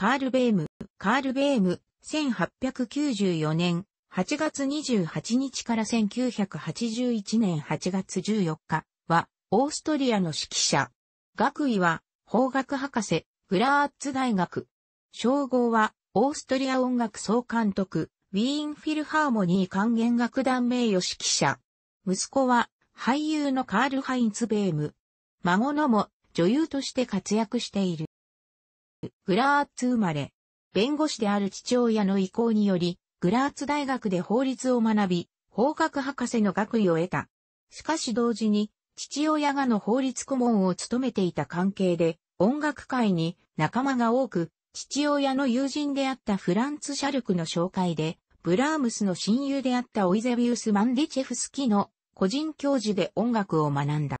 カール・ベーム、カール・ベーム、1894年8月28日から1981年8月14日は、オーストリアの指揮者。学位は、法学博士、グラーツ大学。称号は、オーストリア音楽総監督、ウィーンフィルハーモニー管弦楽団名誉指揮者。息子は、俳優のカール・ハインツ・ベーム。孫のも、女優として活躍している。グラーツ生まれ、弁護士である父親の意向により、グラーツ大学で法律を学び、法学博士の学位を得た。しかし同時に、父親がの法律顧問を務めていた関係で、音楽界に仲間が多く、父親の友人であったフランツ・シャルクの紹介で、ブラームスの親友であったオイゼビウス・マンディチェフスキの個人教授で音楽を学んだ。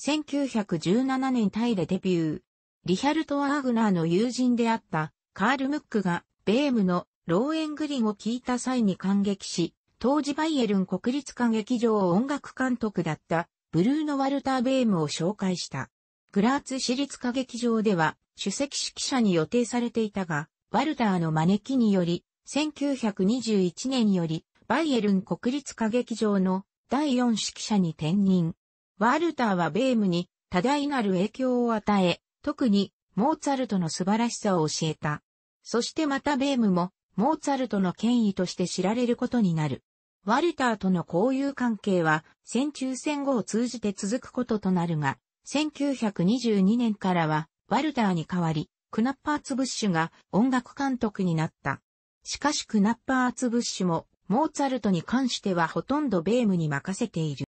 1917年タイでデビュー。リヒャルト・アーグナーの友人であったカール・ムックがベームのローエングリンを聞いた際に感激し、当時バイエルン国立歌劇場音楽監督だったブルーノ・ワルター・ベームを紹介した。グラーツ市立歌劇場では主席指揮者に予定されていたが、ワルターの招きにより、1921年よりバイエルン国立歌劇場の第4指揮者に転任。ワルターはベームに多大なる影響を与え、特にモーツァルトの素晴らしさを教えた。そしてまたベームもモーツァルトの権威として知られることになる。ワルターとの交友関係は戦中戦後を通じて続くこととなるが、1922年からはワルターに代わり、クナッパーツブッシュが音楽監督になった。しかしクナッパーツブッシュもモーツァルトに関してはほとんどベームに任せている。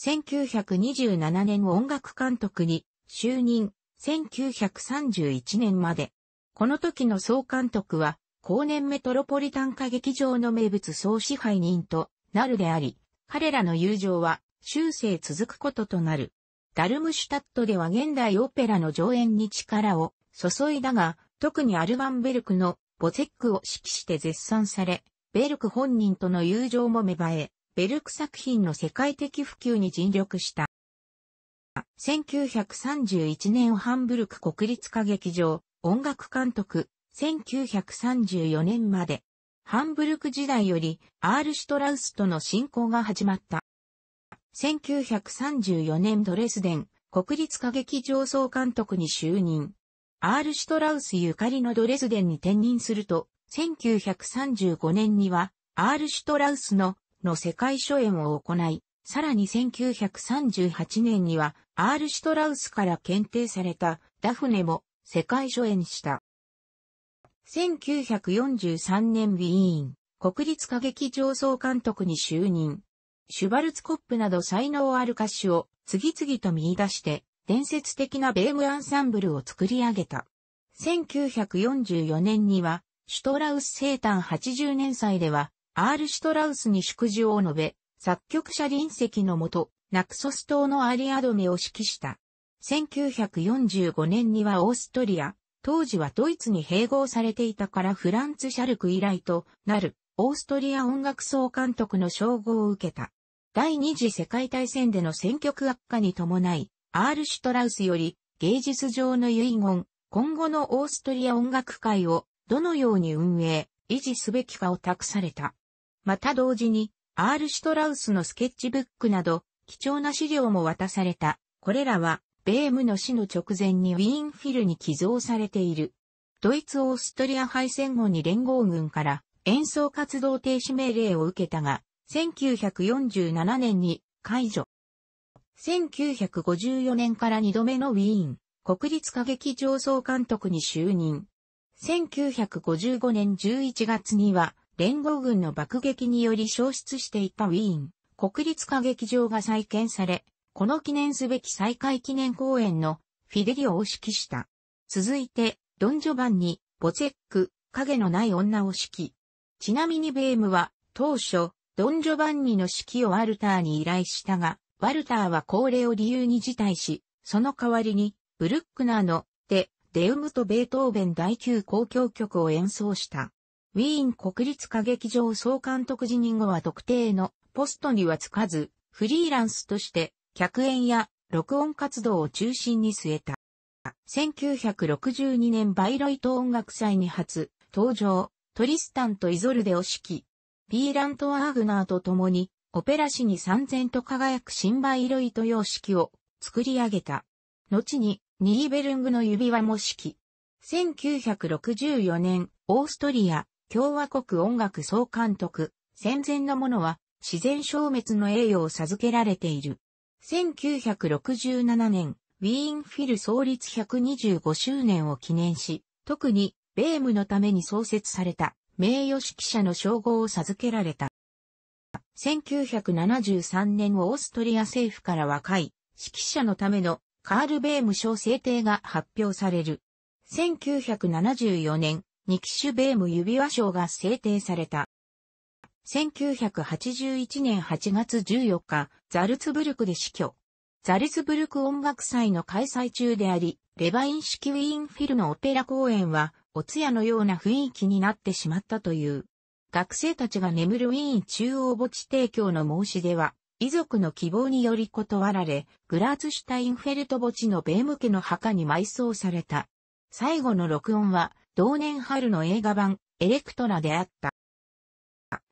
1927年音楽監督に就任、1931年まで。この時の総監督は、後年メトロポリタン歌劇場の名物総支配人となるであり、彼らの友情は終生続くこととなる。ダルムシュタットでは現代オペラの上演に力を注いだが、特にアルバンベルクのボゼックを指揮して絶賛され、ベルク本人との友情も芽生え、ベルク作品の世界的普及に尽力した。1931年ハンブルク国立歌劇場、音楽監督、1934年まで、ハンブルク時代より、アール・シュトラウスとの進行が始まった。1934年ドレスデン、国立歌劇場総監督に就任。アール・シュトラウスゆかりのドレスデンに転任すると、1935年には、アール・シュトラウスの、の世界初演を行い、さらに1938年には、アール・シュトラウスから検定されたダフネも世界初演した。1943年ウィーン、国立歌劇上層監督に就任。シュバルツコップなど才能ある歌手を次々と見出して伝説的なベームアンサンブルを作り上げた。1944年にはシュトラウス生誕80年祭ではアール・シュトラウスに祝辞を述べ、作曲者臨席のもと、ナクソス島のアリアドネを指揮した。1945年にはオーストリア、当時はドイツに併合されていたからフランツ・シャルク以来となるオーストリア音楽総監督の称号を受けた。第二次世界大戦での挙区。悪化に伴い、アール・シュトラウスより芸術上の遺言、今後のオーストリア音楽界をどのように運営、維持すべきかを託された。また同時に、アール・シュトラウスのスケッチブックなど、貴重な資料も渡された。これらは、ベームの死の直前にウィーンフィルに寄贈されている。ドイツ・オーストリア敗戦後に連合軍から演奏活動停止命令を受けたが、1947年に解除。1954年から2度目のウィーン国立歌劇上層監督に就任。1955年11月には連合軍の爆撃により消失していたウィーン国立歌劇場が再建され、この記念すべき再開記念公演のフィデリオを指揮した。続いて、ドン・ジョバンニ、ボチェック、影のない女を指揮。ちなみにベームは、当初、ドン・ジョバンニの指揮をワルターに依頼したが、ワルターは高齢を理由に辞退し、その代わりに、ブルックナーの、で、デウムとベートーベン第9交響曲を演奏した。ウィーン国立歌劇場総監督辞任後は特定のポストにはつかず、フリーランスとして、客演や録音活動を中心に据えた。1962年バイロイト音楽祭に初、登場、トリスタンとイゾルデを指揮。ピーラント・アーグナーと共に、オペラ史に三千と輝く新バイロイト様式を作り上げた。後に、ニーベルングの指輪も指揮。1964年、オーストリア、共和国音楽総監督、戦前のものは、自然消滅の栄誉を授けられている。1967年、ウィーンフィル創立125周年を記念し、特に、ベームのために創設された、名誉指揮者の称号を授けられた。1973年オーストリア政府から若い、指揮者のための、カール・ベーム賞制定が発表される。1974年、ニキシュ・ベーム指輪賞が制定された。1981年8月14日、ザルツブルクで死去。ザルツブルク音楽祭の開催中であり、レバイン式ウィーンフィルのオペラ公演は、お通夜のような雰囲気になってしまったという。学生たちが眠るウィーン中央墓地提供の申し出は、遺族の希望により断られ、グラーツシュタインフェルト墓地のベーム家の墓に埋葬された。最後の録音は、同年春の映画版、エレクトラであった。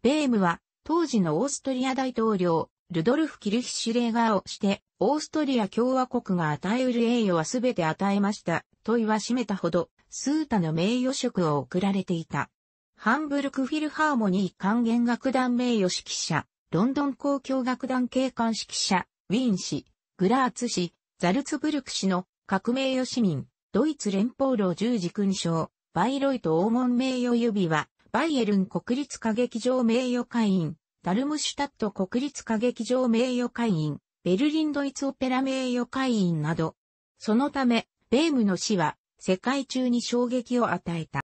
ベームは、当時のオーストリア大統領、ルドルフ・キルヒシュレーガーをして、オーストリア共和国が与えうる栄誉はすべて与えました、と言わしめたほど、スータの名誉職を贈られていた。ハンブルク・フィルハーモニー管弦楽団名誉指揮者、ロンドン公共楽団警官指揮者、ウィーン氏、グラーツ氏、ザルツブルク氏の革命誉市民、ドイツ連邦老十字勲章、バイロイト黄門名誉指輪、バイエルン国立歌劇場名誉会員、ダルムシュタット国立歌劇場名誉会員、ベルリンドイツオペラ名誉会員など。そのため、ベームの死は世界中に衝撃を与えた。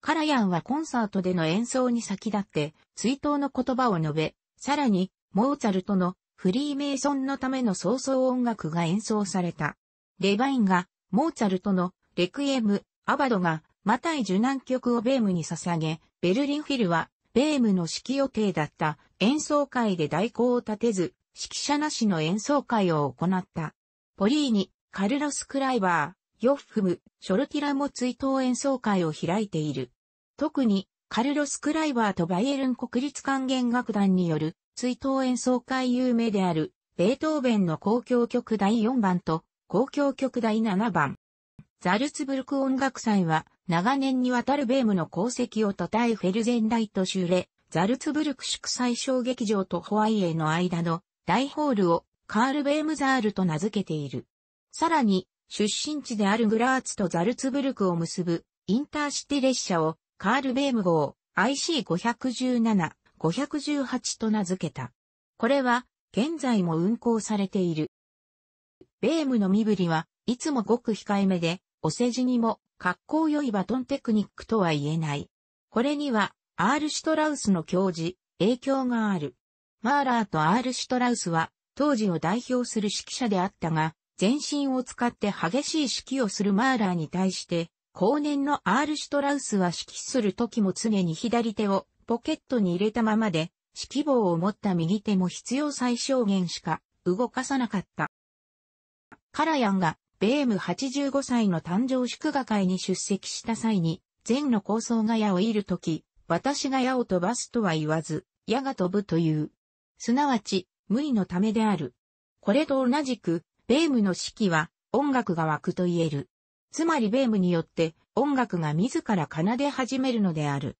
カラヤンはコンサートでの演奏に先立って追悼の言葉を述べ、さらにモーツァルトのフリーメイソンのための早々音楽が演奏された。レバインがモーツァルトのレクイエム、アバドがマタイ受難曲をベームに捧げ、ベルリンフィルは、ベームの指揮予定だった演奏会で代行を立てず、指揮者なしの演奏会を行った。ポリーニ、カルロス・クライバー、ヨッフム、ショルティラも追悼演奏会を開いている。特に、カルロス・クライバーとバイエルン国立管弦楽団による追悼演奏会有名である、ベートーベンの公共曲第4番と、公共曲第7番、ザルツブルク音楽祭は、長年にわたるベームの功績を称えフェルゼンライト州レ、ザルツブルク祝祭小劇場とホワイエの間の大ホールをカール・ベームザールと名付けている。さらに、出身地であるグラーツとザルツブルクを結ぶインターシティ列車をカール・ベーム号 IC517、518と名付けた。これは現在も運行されている。ベームの身振りはいつもごく控えめで、お世辞にも、格好良いバトンテクニックとは言えない。これには、アール・シュトラウスの教授、影響がある。マーラーとアール・シュトラウスは、当時を代表する指揮者であったが、全身を使って激しい指揮をするマーラーに対して、後年のアール・シュトラウスは指揮する時も常に左手をポケットに入れたままで、指揮棒を持った右手も必要最小限しか動かさなかった。カラヤンがベーム85歳の誕生祝賀会に出席した際に、禅の構想が矢を射るとき、私が矢を飛ばすとは言わず、矢が飛ぶという。すなわち、無意のためである。これと同じく、ベームの指揮は音楽が湧くと言える。つまりベームによって音楽が自ら奏で始めるのである。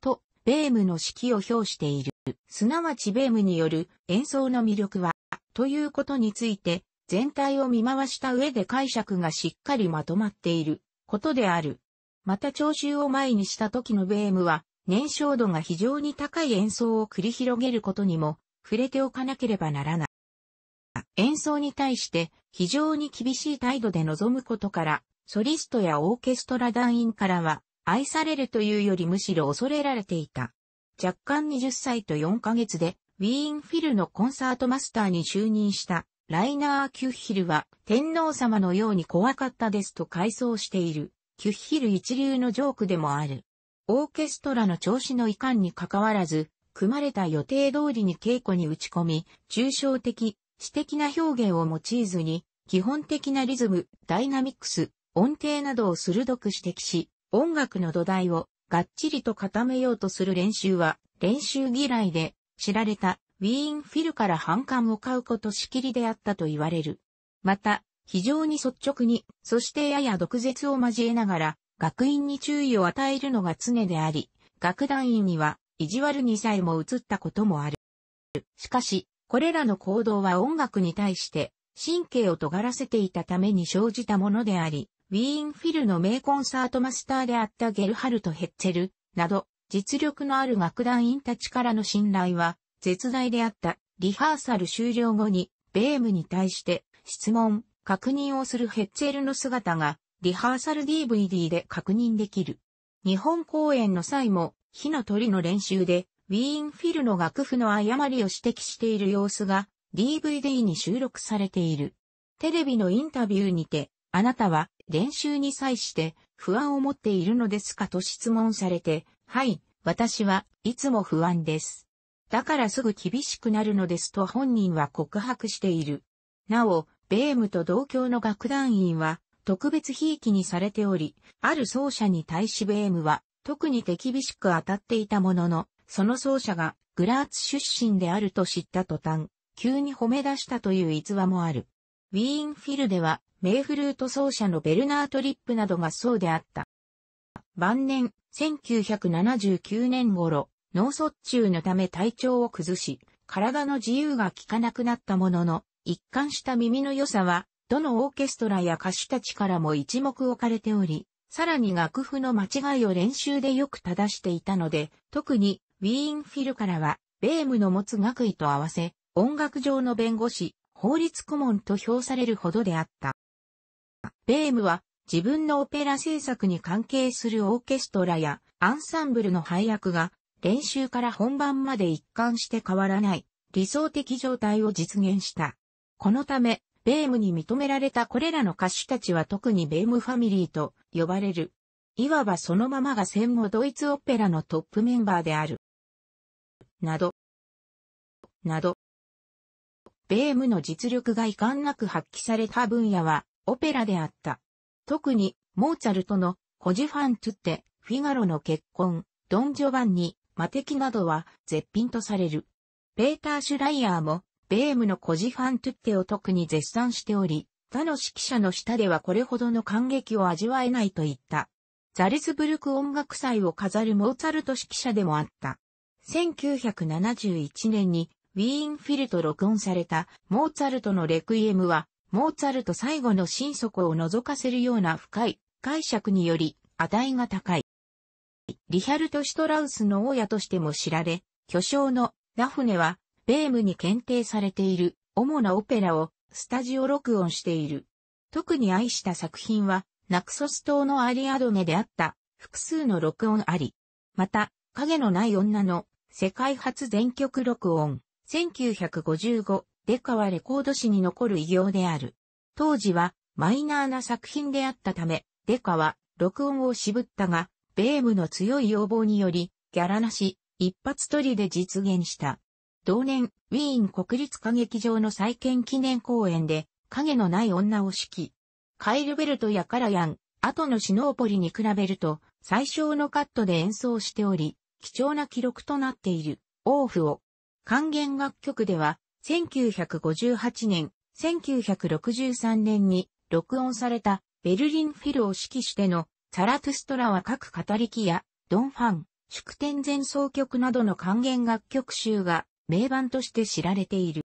と、ベームの指揮を表している。すなわちベームによる演奏の魅力は、ということについて、全体を見回した上で解釈がしっかりまとまっていることである。また聴衆を前にした時のベームは、燃焼度が非常に高い演奏を繰り広げることにも触れておかなければならない。演奏に対して非常に厳しい態度で臨むことから、ソリストやオーケストラ団員からは愛されるというよりむしろ恐れられていた。若干20歳と4ヶ月でウィーンフィルのコンサートマスターに就任したライナー・キュッヒルは天皇様のように怖かったですと回想している、キュッヒル一流のジョークでもある。オーケストラの調子の遺憾に関わらず、組まれた予定通りに稽古に打ち込み、抽象的、詩的な表現を用いずに、基本的なリズム、ダイナミクス、音程などを鋭く指摘し、音楽の土台をがっちりと固めようとする練習は、練習嫌いで知られたウィーンフィルから反感を買うことしきりであったと言われる。また、非常に率直に、そしてやや毒舌を交えながら、学院に注意を与えるのが常であり、楽団員には、意地悪にさえも移ったこともある。しかし、これらの行動は音楽に対して神経を尖らせていたために生じたものであり、ウィーンフィルの名コンサートマスターであったゲルハルト・ヘッツェルなど、実力のある楽団員たちからの信頼は絶大であった。リハーサル終了後に、ベームに対して、質問、確認をするヘッツェルの姿が、リハーサル DVD で確認できる。日本公演の際も、火の鳥の練習で、ウィーンフィルの楽譜の誤りを指摘している様子が DVD に収録されている。テレビのインタビューにて、あなたは練習に際して不安を持っているのですかと質問されて、はい、私はいつも不安です。だからすぐ厳しくなるのですと本人は告白している。なお、ベームと同郷の楽団員は特別ひいきにされており、ある奏者に対しベームは特に手厳しく当たっていたものの、その奏者がグラーツ出身であると知った途端、急に褒め出したという逸話もある。ウィーンフィルでは、メイフルート奏者のベルナート・リップなどがそうであった。晩年、1979年頃、脳卒中のため体調を崩し、体の自由が効かなくなったものの、一貫した耳の良さは、どのオーケストラや歌手たちからも一目置かれており、さらに楽譜の間違いを練習でよく正していたので、特にウィーンフィルからは、ベームの持つ学位と合わせ、音楽上の弁護士、法律顧問と評されるほどであった。ベームは自分のオペラ制作に関係するオーケストラやアンサンブルの配役が練習から本番まで一貫して変わらない理想的状態を実現した。このため、ベームに認められたこれらの歌手たちは特にベームファミリーと呼ばれる。いわばそのままが戦後ドイツオペラのトップメンバーである。など。など。ベームの実力が遺憾なく発揮された分野はオペラであった。特にモーツァルトのホジファントゥってフィガロの結婚、ドン・ジョバンニ、魔敵などは絶品とされる。ペーター・シュライヤーも、ベームのコジファントゥッテを特に絶賛しており、他の指揮者の下ではこれほどの感激を味わえないと言った。ザルスブルク音楽祭を飾るモーツァルト指揮者でもあった。1971年にウィーンフィルと録音されたモーツァルトのレクイエムは、モーツァルト最後の心底を覗かせるような深い解釈により、値が高い。リヒャルト・シュトラウスの親としても知られ、巨匠のダフネは、ベームに検定されている主なオペラをスタジオ録音している。特に愛した作品は、ナクソス島のアリアドネであった複数の録音あり。また、影のない女の世界初全曲録音、1955デカはレコード史に残る異業である。当時はマイナーな作品であったため、デカは録音を渋ったが、ベームの強い要望により、ギャラなし、一発取りで実現した。同年、ウィーン国立歌劇場の再建記念公演で、影のない女を指揮。カイルベルトやカラヤン、後のシノーポリに比べると、最小のカットで演奏しており、貴重な記録となっている、オーフを。還元楽曲では、1958年、1963年に録音されたベルリンフィルを指揮してのサラトゥストラは各語り木や、ドンファン、祝典前奏曲などの還元楽曲集が名盤として知られている。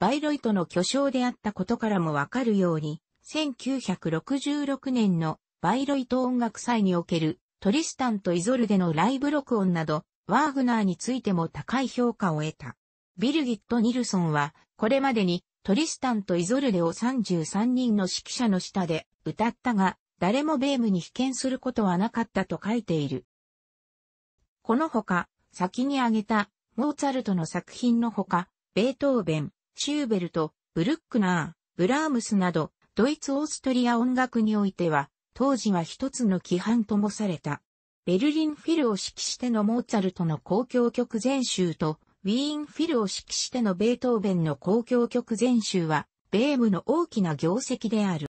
バイロイトの巨匠であったことからもわかるように、1966年のバイロイト音楽祭におけるトリスタンとイゾルデのライブ録音など、ワーグナーについても高い評価を得た。ビルギット・ニルソンは、これまでにトリスタンとイゾルデを33人の指揮者の下で歌ったが、誰もベームに被験することはなかったと書いている。このほか、先に挙げた、モーツァルトの作品のほか、ベートーベン、シューベルト、ブルックナー、ブラームスなど、ドイツ・オーストリア音楽においては、当時は一つの規範ともされた。ベルリンフィルを指揮してのモーツァルトの交響曲全集と、ウィーンフィルを指揮してのベートーベンの交響曲全集は、ベームの大きな業績である。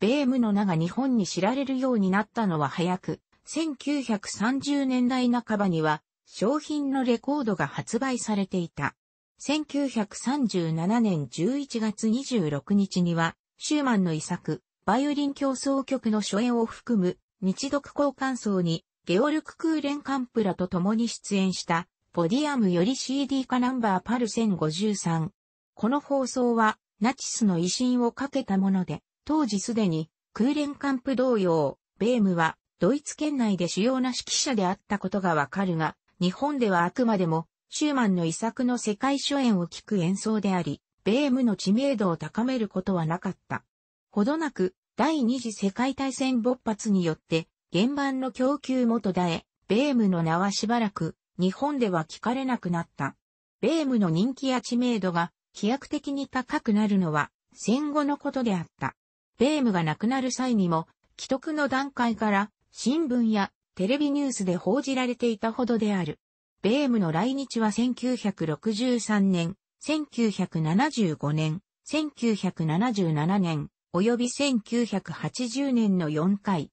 ベームの名が日本に知られるようになったのは早く、1930年代半ばには商品のレコードが発売されていた。1937年11月26日には、シューマンの遺作、バイオリン競争曲の初演を含む、日読交換層に、ゲオルク・クーレン・カンプラと共に出演した、ポディアムより CD 化ナンバーパル1053。この放送は、ナチスの威信をかけたもので、当時すでに、空連カプ同様、ベームは、ドイツ圏内で主要な指揮者であったことがわかるが、日本ではあくまでも、シューマンの遺作の世界初演を聴く演奏であり、ベームの知名度を高めることはなかった。ほどなく、第二次世界大戦勃発によって、原版の供給も途絶え、ベームの名はしばらく、日本では聞かれなくなった。ベームの人気や知名度が、飛躍的に高くなるのは、戦後のことであった。ベームが亡くなる際にも、既得の段階から新聞やテレビニュースで報じられていたほどである。ベームの来日は1963年、1975年、1977年、及び1980年の4回。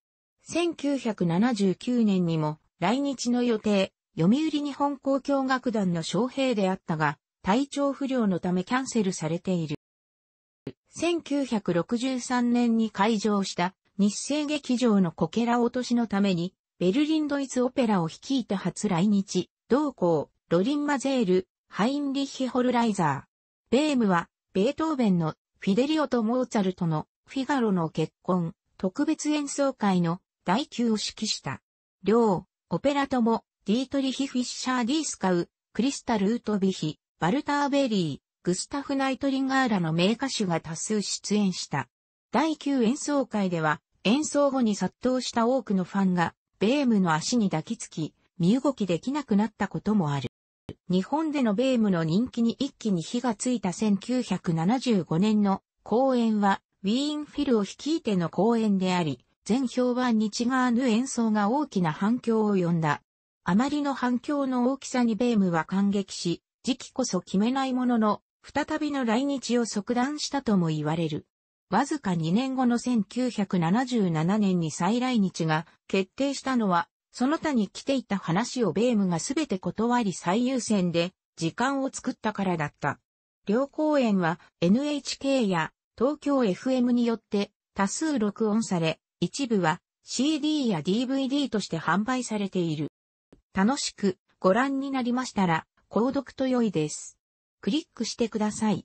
1979年にも来日の予定、読売日本交響楽団の招聘であったが、体調不良のためキャンセルされている。1963年に開場した日生劇場のこけら落としのために、ベルリンドイツオペラを率いた初来日、同校、ロリンマゼール、ハインリッヒ・ホルライザー。ベームは、ベートーベンのフィデリオとモーツァルトのフィガロの結婚、特別演奏会の第9を指揮した。両、オペラとも、ディートリヒ・フィッシャー・ディースカウ、クリスタ・ルートビヒ、バルター・ベリー、グスタフ・ナイトリンガーらの名歌手が多数出演した。第9演奏会では、演奏後に殺到した多くのファンが、ベームの足に抱きつき、身動きできなくなったこともある。日本でのベームの人気に一気に火がついた1975年の公演は、ウィーンフィルを率いての公演であり、全評判に違わぬ演奏が大きな反響を呼んだ。あまりの反響の大きさにベームは感激し、時期こそ決めないものの、再びの来日を即断したとも言われる。わずか2年後の1977年に再来日が決定したのは、その他に来ていた話をベームがすべて断り最優先で時間を作ったからだった。両公演は NHK や東京 FM によって多数録音され、一部は CD や DVD として販売されている。楽しくご覧になりましたら、購読と良いです。クリックしてください。